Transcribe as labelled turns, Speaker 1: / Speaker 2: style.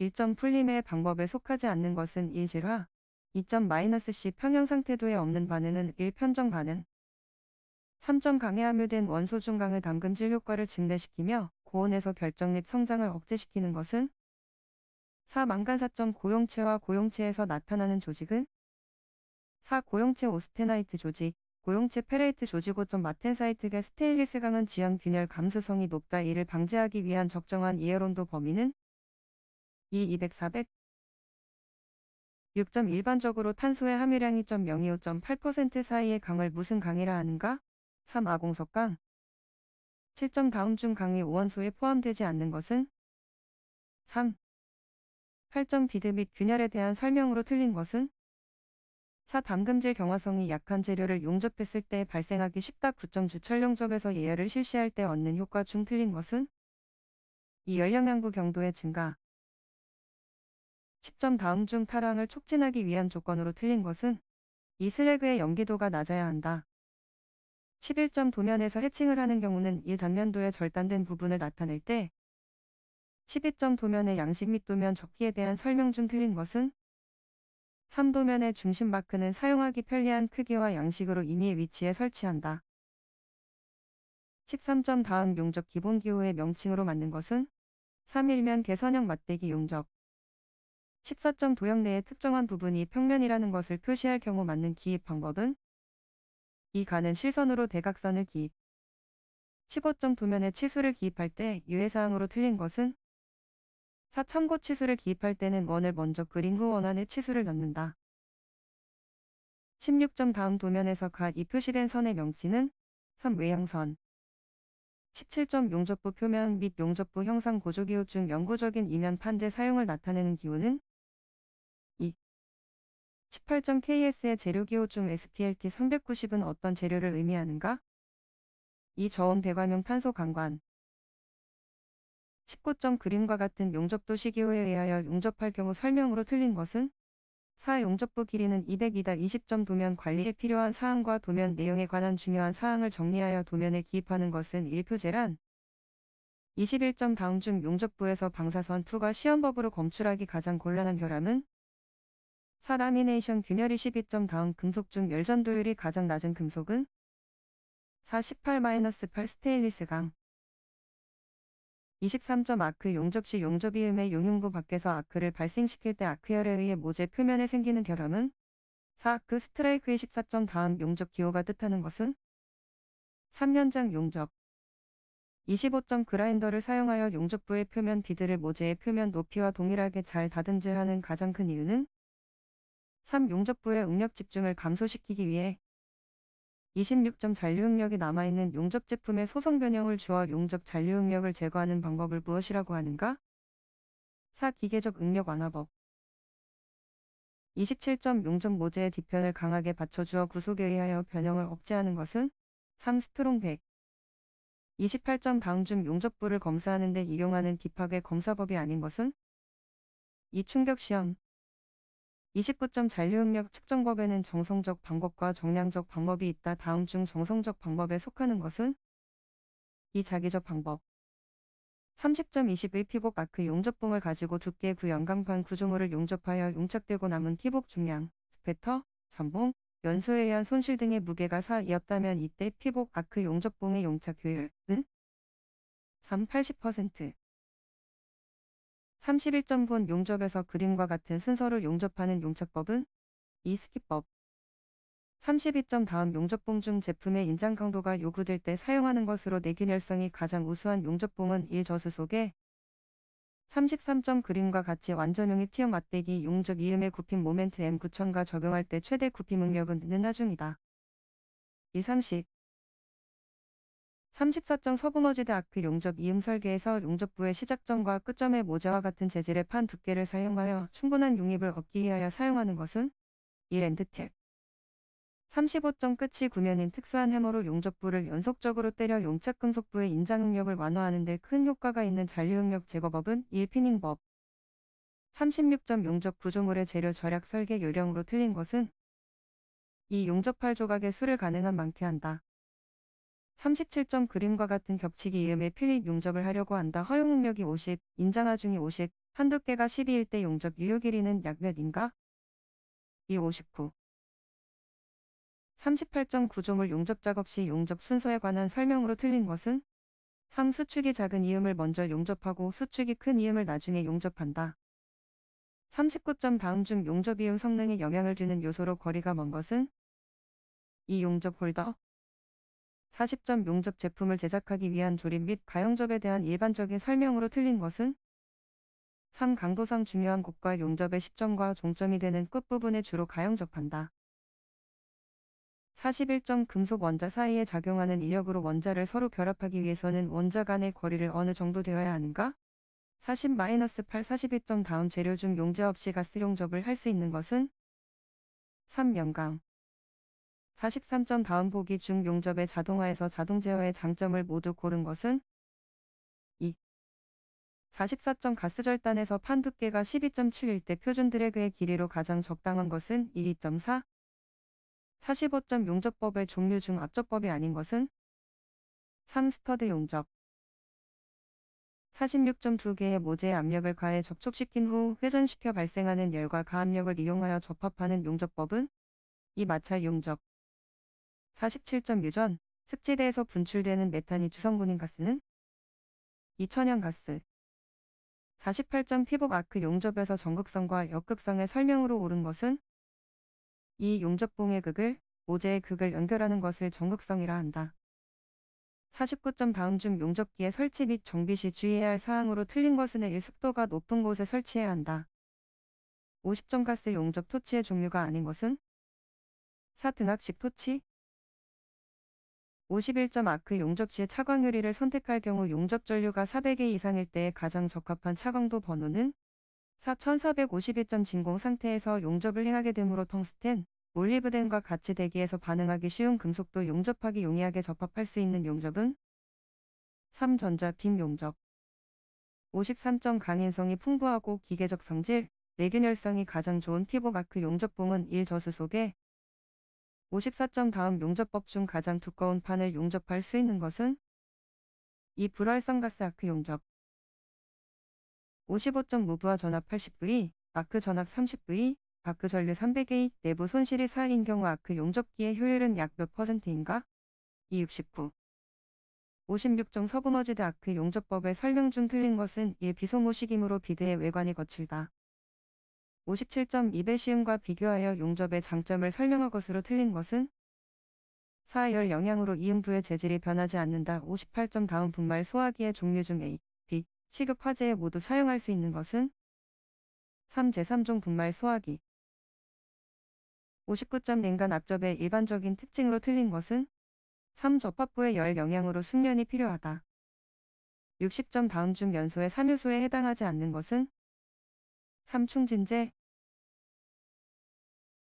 Speaker 1: 일정 풀림의 방법에 속하지 않는 것은 일질화, 2.-C 평형 상태도에 없는 반응은 1편정 반응, 3점 강에 함유된 원소 중강을담근질 효과를 증대시키며 고온에서 결정립 성장을 억제시키는 것은 4. 망간사점 고용체와 고용체에서 나타나는 조직은 4. 고용체 오스테나이트 조직, 고용체 페레이트 조직 5점 마텐사이트가 스테일리스 강은 지향 균열 감수성이 높다 이를 방지하기 위한 적정한 이해론도 범위는 2, 200, 400 6점 일반적으로 탄소의 함유량이 0.025.8% 사이의 강을 무슨 강이라 하는가? 3. 아공석강 7점 다음 중 강의 오원소에 포함되지 않는 것은? 3. 8점 비드 및 균열에 대한 설명으로 틀린 것은? 4. 담금질 경화성이 약한 재료를 용접했을 때 발생하기 쉽다 9 주철 용접에서 예열을 실시할 때 얻는 효과 중 틀린 것은? 2. 열영양구 경도의 증가 10점 다음 중 타랑을 촉진하기 위한 조건으로 틀린 것은 이 슬래그의 연기도가 낮아야 한다. 11점 도면에서 해칭을 하는 경우는 이 단면도의 절단된 부분을 나타낼 때 12점 도면의 양식 및 도면 접기에 대한 설명 중 틀린 것은 3도면의 중심 마크는 사용하기 편리한 크기와 양식으로 임의 위치에 설치한다. 13점 다음 용접 기본 기호의 명칭으로 맞는 것은 3일면 개선형 맞대기 용접 1 4점 도형 내에 특정한 부분이 평면이라는 것을 표시할 경우 맞는 기입 방법은 이 가는 실선으로 대각선을 기입 15점 도면에 치수를 기입할 때 유해사항으로 틀린 것은 4 참고 치수를 기입할 때는 원을 먼저 그린 후 원 안에 치수를 넣는다. 16점 다음 도면에서 갓 이 표시된 선의 명치는3 외형선 17점 용접부 표면 및 용접부 형상 고조기호 중 영구적인 이면 판재 사용을 나타내는 기호는 18.ks의 재료기호 중 SPLT 390은 어떤 재료를 의미하는가? 이 저온 배관용 탄소 강관 1 9 그림과 같은 용접도시 기호에 의하여 용접할 경우 설명으로 틀린 것은 4. 용접부 길이는 200이다 20점 도면 관리에 필요한 사항과 도면 내용에 관한 중요한 사항을 정리하여 도면에 기입하는 것은 1표제란2 1 다음 중 용접부에서 방사선 2가 시험법으로 검출하기 가장 곤란한 결함은 사라미네이션 균열이 12점 다운 금속 중 열전도율이 가장 낮은 금속은 48-8 스테인리스 강 23점 아크 용접 시 용접이음의 용융구 밖에서 아크를 발생시킬 때 아크열에 의해 모재 표면에 생기는 결함은 4아크 스트라이크의 14점 다음 용접 기호가 뜻하는 것은 3년장 용접 25점 그라인더를 사용하여 용접부의 표면 비드를 모재의 표면 높이와 동일하게 잘 다듬질하는 가장 큰 이유는 3. 용접부의 응력 집중을 감소시키기 위해 26점 잔류응력이 남아있는 용접 제품의 소성 변형을 주어 용접 잔류응력을 제거하는 방법을 무엇이라고 하는가? 4. 기계적 응력 완화법 27점 용접 모재의 뒤편을 강하게 받쳐주어 구속에 의하여 변형을 억제하는 것은 3. 스트롱 100 28점 다음중 용접부를 검사하는 데 이용하는 기파괴 검사법이 아닌 것은 2. 충격시험 29점 잔류응력 측정법에는 정성적 방법과 정량적 방법이 있다. 다음 중 정성적 방법에 속하는 것은 이 자기적 방법 30.21 피복 아크 용접봉을 가지고 두께 구 연강판 구조물을 용접하여 용착되고 남은 피복 중량, 스페터, 전봉, 연소에 의한 손실 등의 무게가 4 이었다면 이때 피복 아크 용접봉의 용착 효율은 3 80% 31.본 용접에서 그림과 같은 순서를 용접하는 용접법은 이스킵법 32점 다음 용접봉 중 제품의 인장 강도가 요구될 때 사용하는 것으로 내균열성이 가장 우수한 용접봉은 1저수 속에 33점 그림과 같이 완전 용입 티어 맞대기 용접 이음의 굽힘 모멘트 M9000과 적용할 때 최대 굽힘 응력은 는 하중이다. 이상식 34정 서브머지드 아크 용접 이음 설계에서 용접부의 시작점과 끝점의 모자와 같은 재질의 판 두께를 사용하여 충분한 용입을 얻기 위하여 사용하는 것은 1. 엔드탭 35점 끝이 구면인 특수한 해머로 용접부를 연속적으로 때려 용착 금속부의 인장 응력을 완화하는 데큰 효과가 있는 잔류 응력 제거법은 1. 피닝법 36점 용접 구조물의 재료 절약 설계 요령으로 틀린 것은 이 용접할 조각의 수를 가능한 많게 한다. 37점 그림과 같은 겹치기 이음에 필립 용접을 하려고 한다. 허용 응력이 50, 인장하 중이 50, 한두께가 12일 때 용접 유효 길이는 약 몇인가? 1 59 3 8점구조물 용접 작업 시 용접 순서에 관한 설명으로 틀린 것은 3. 수축이 작은 이음을 먼저 용접하고 수축이 큰 이음을 나중에 용접한다. 39점 다음 중 용접 이음 성능에 영향을 주는 요소로 거리가 먼 것은 2. 용접 홀더 40점 용접 제품을 제작하기 위한 조립 및 가용접에 대한 일반적인 설명으로 틀린 것은 3. 강도상 중요한 곳과 용접의 시점과 종점이 되는 끝부분에 주로 가용접한다. 41점 금속 원자 사이에 작용하는 이력으로 원자를 서로 결합하기 위해서는 원자 간의 거리를 어느 정도 되어야 하는가? 40-8 42점 다음 재료 중 용제 없이 가스 용접을 할 수 있는 것은 3. 영강 43점 다음 보기 중 용접의 자동화에서 자동 제어의 장점을 모두 고른 것은 2. 44점 가스 절단에서 판 두께가 12.7일 때 표준 드래그의 길이로 가장 적당한 것은 12.4 45점 용접법의 종류 중 앞접법이 아닌 것은 3. 스터드 용접 46.2개의 모재의 압력을 가해 접촉시킨 후 회전시켜 발생하는 열과 가압력을 이용하여 접합하는 용접법은 이 마찰 용접 47.6전 습지대에서 분출되는 메탄이 주성분인 가스는 2000년 가스 48점 피복 아크 용접에서 전극성과 역극성의 설명으로 오른 것은 이 용접봉의 극을 오제의 극을 연결하는 것을 전극성이라 한다. 49점 다음 중 용접기의 설치 및 정비 시 주의해야 할 사항으로 틀린 것은 1. 습도가 높은 곳에 설치해야 한다. 50점 가스 용접 토치의 종류가 아닌 것은 4. 등학식 토치 51점 아크 용접시의 차광 유리를 선택할 경우 용접 전류가 4 0 0회 이상일 때 가장 적합한 차광도 번호는 4 4 5 2점 진공 상태에서 용접을 행하게 되므로 텅스텐, 올리브덴과 같이 대기에서 반응하기 쉬운 금속도 용접하기 용이하게 접합할 수 있는 용접은 3전자 빔 용접 53점 강인성이 풍부하고 기계적 성질, 내균열성이 가장 좋은 피복 아크 용접봉은 1저수 속에 54점 다음 용접법 중 가장 두꺼운 판을 용접할 수 있는 것은 이 불활성 가스 아크 용접 55점 무브화 전압 80V, 아크 전압 30V, 아크 전류 300A 내부 손실이 4인 경우 아크 용접기의 효율은 약 몇 퍼센트인가? 269 56점 서브머지드 아크 용접법의 설명 중 틀린 것은 1. 비소모식이므로 비드의 외관이 거칠다. 57.2배 시음과 비교하여 용접의 장점을 설명한 것으로 틀린 것은 사열 영향으로 이음부의 재질이 변하지 않는다. 58점 다음 분말 소화기의 종류 중 A, B, 시급 화재에 모두 사용할 수 있는 것은 3. 제3종 분말 소화기 59점 냉간 압접의 일반적인 특징으로 틀린 것은 3. 접합부의 열 영향으로 숙련이 필요하다. 60점 다음 중 연소의 3요소에 해당하지 않는 것은 3. 충진제,